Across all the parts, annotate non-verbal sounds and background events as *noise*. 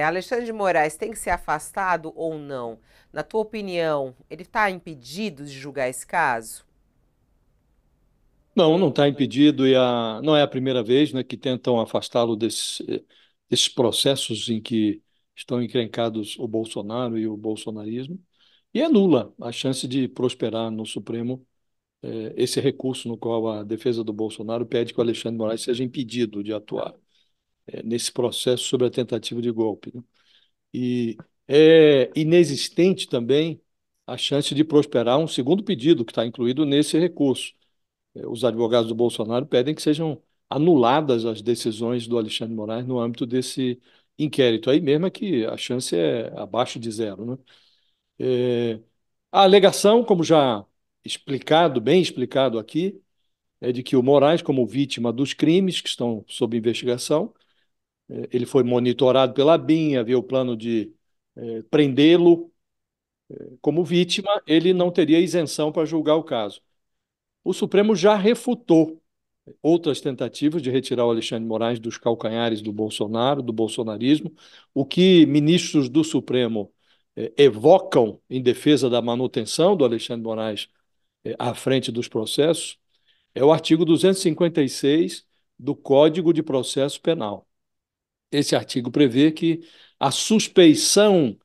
É, Alexandre de Moraes tem que ser afastado ou não? Na tua opinião, ele está impedido de julgar esse caso? Não, não está impedido e a, não é a primeira vez né, que tentam afastá-lo desse, desses processos em que estão encrencados o Bolsonaro e o bolsonarismo. E é nula a chance de prosperar no Supremo eh, esse recurso no qual a defesa do Bolsonaro pede que o Alexandre de Moraes seja impedido de atuar. É, nesse processo sobre a tentativa de golpe. Né? E é inexistente também a chance de prosperar um segundo pedido que está incluído nesse recurso. É, os advogados do Bolsonaro pedem que sejam anuladas as decisões do Alexandre Moraes no âmbito desse inquérito. Aí mesmo é que a chance é abaixo de zero. Né? É, a alegação, como já explicado, bem explicado aqui, é de que o Moraes, como vítima dos crimes que estão sob investigação, ele foi monitorado pela BIM, havia o plano de eh, prendê-lo eh, como vítima, ele não teria isenção para julgar o caso. O Supremo já refutou outras tentativas de retirar o Alexandre Moraes dos calcanhares do Bolsonaro, do bolsonarismo, o que ministros do Supremo eh, evocam em defesa da manutenção do Alexandre Moraes à frente dos processos é o artigo 256 do Código de Processo Penal esse artigo prevê que a suspeição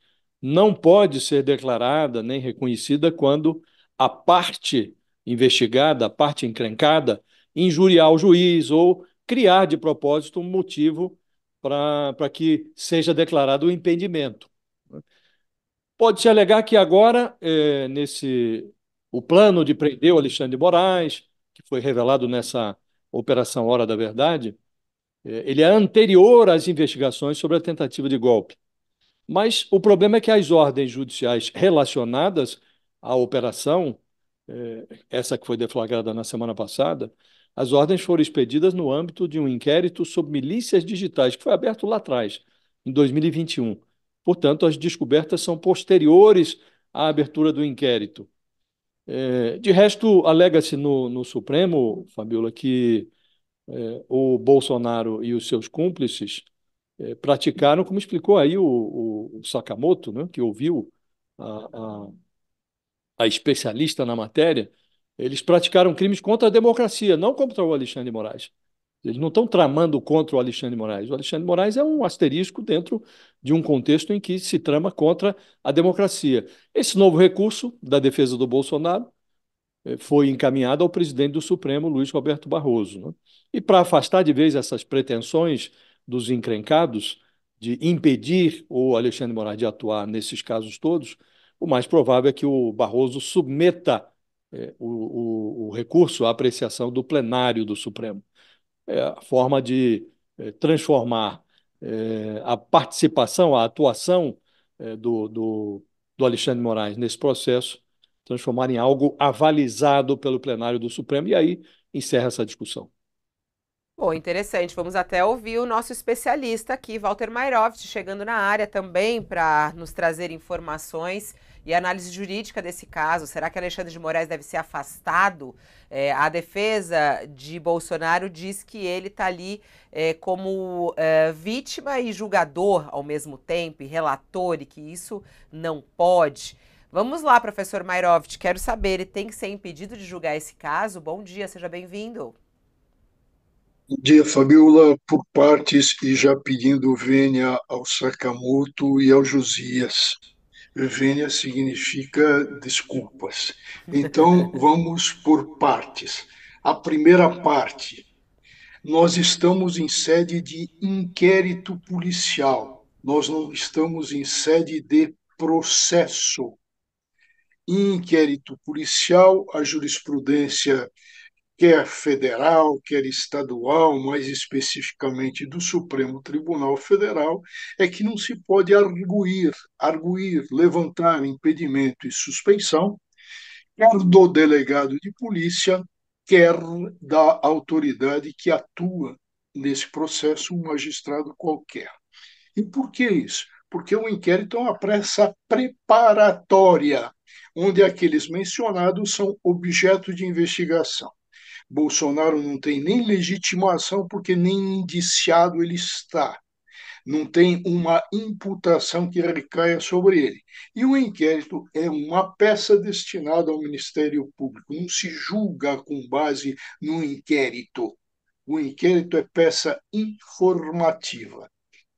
não pode ser declarada nem reconhecida quando a parte investigada, a parte encrencada, injuriar o juiz ou criar de propósito um motivo para que seja declarado o impedimento. Pode-se alegar que agora, é, nesse o plano de prender o Alexandre de Moraes, que foi revelado nessa Operação Hora da Verdade, é, ele é anterior às investigações sobre a tentativa de golpe. Mas o problema é que as ordens judiciais relacionadas à operação, é, essa que foi deflagrada na semana passada, as ordens foram expedidas no âmbito de um inquérito sobre milícias digitais, que foi aberto lá atrás, em 2021. Portanto, as descobertas são posteriores à abertura do inquérito. É, de resto, alega-se no, no Supremo, Fabiola, que é, o Bolsonaro e os seus cúmplices é, praticaram, como explicou aí o, o, o Sakamoto, né, que ouviu a, a, a, especialista na matéria, eles praticaram crimes contra a democracia, não contra o Alexandre de Moraes. Eles não estão tramando contra o Alexandre de Moraes. O Alexandre de Moraes é um asterisco dentro de um contexto em que se trama contra a democracia. Esse novo recurso da defesa do Bolsonaro eh, foi encaminhada ao presidente do Supremo, Luiz Roberto Barroso. Né? E para afastar de vez essas pretensões dos encrencados de impedir o Alexandre Moraes de atuar nesses casos todos, o mais provável é que o Barroso submeta é, o, o, o, recurso à apreciação do plenário do Supremo. É a forma de é, transformar é, a participação, a atuação do, do, do Alexandre Moraes nesse processo transformar em algo avalizado pelo plenário do Supremo. E aí encerra essa discussão. Bom, interessante. Vamos até ouvir o nosso especialista aqui, Walter Mairovitch, chegando na área também para nos trazer informações e análise jurídica desse caso. Será que Alexandre de Moraes deve ser afastado? É, a defesa de Bolsonaro diz que ele está ali é, como é, vítima e julgador ao mesmo tempo, e relator, e que isso não pode. Vamos lá, professor Mairovitch, quero saber, ele tem que ser impedido de julgar esse caso? Bom dia, seja bem-vindo. Bom dia, Fabiola, por partes e já pedindo vênia ao Sakamoto e ao Josias. Vênia significa desculpas. *laughs* Então, vamos por partes. A primeira parte, nós estamos em sede de inquérito policial, nós não estamos em sede de processo inquérito policial, a jurisprudência quer federal, quer estadual, mais especificamente do Supremo Tribunal Federal, é que não se pode arguir, arguir, levantar impedimento e suspeição, quer do delegado de polícia, quer da autoridade que atua nesse processo, um magistrado qualquer. E por que isso? porque o inquérito é uma pressa preparatória, onde aqueles mencionados são objeto de investigação. Bolsonaro não tem nem legitimação, porque nem indiciado ele está. Não tem uma imputação que recaia sobre ele. E o inquérito é uma peça destinada ao Ministério Público. Não se julga com base no inquérito. O inquérito é peça informativa.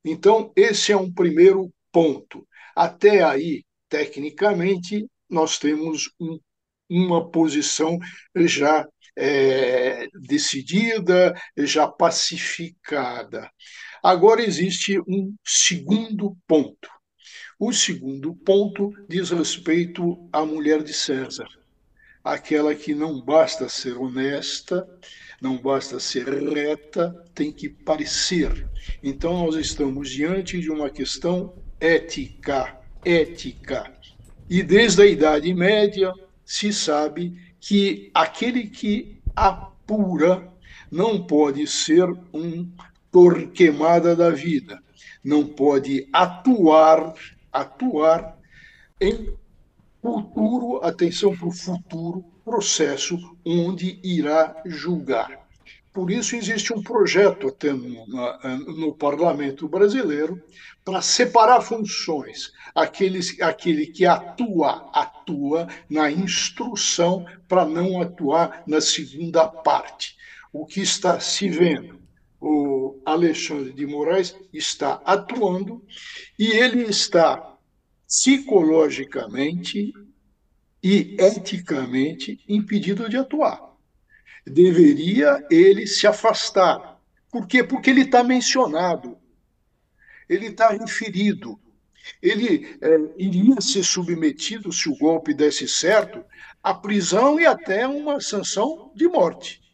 Então, esse é um primeiro ponto. Até aí, tecnicamente, nós temos um, uma posição já é, decidida, já pacificada. Agora existe um segundo ponto. O segundo ponto diz respeito à mulher de César aquela que não basta ser honesta, não basta ser reta, tem que parecer. Então nós estamos diante de uma questão ética, ética. E desde a Idade Média se sabe que aquele que apura não pode ser um torquemada da vida, não pode atuar, atuar em futuro, atenção para o futuro processo onde irá julgar. Por isso existe um projeto até no, no parlamento brasileiro para separar funções. Aqueles, aquele que atua, atua na instrução para não atuar na segunda parte. O que está se vendo? O Alexandre de Moraes está atuando e ele está psicologicamente e eticamente impedido de atuar. Deveria ele se afastar. Por quê? Porque ele está mencionado, ele está referido. Ele é, iria ser submetido, se o golpe desse certo, à prisão e até uma sanção de morte.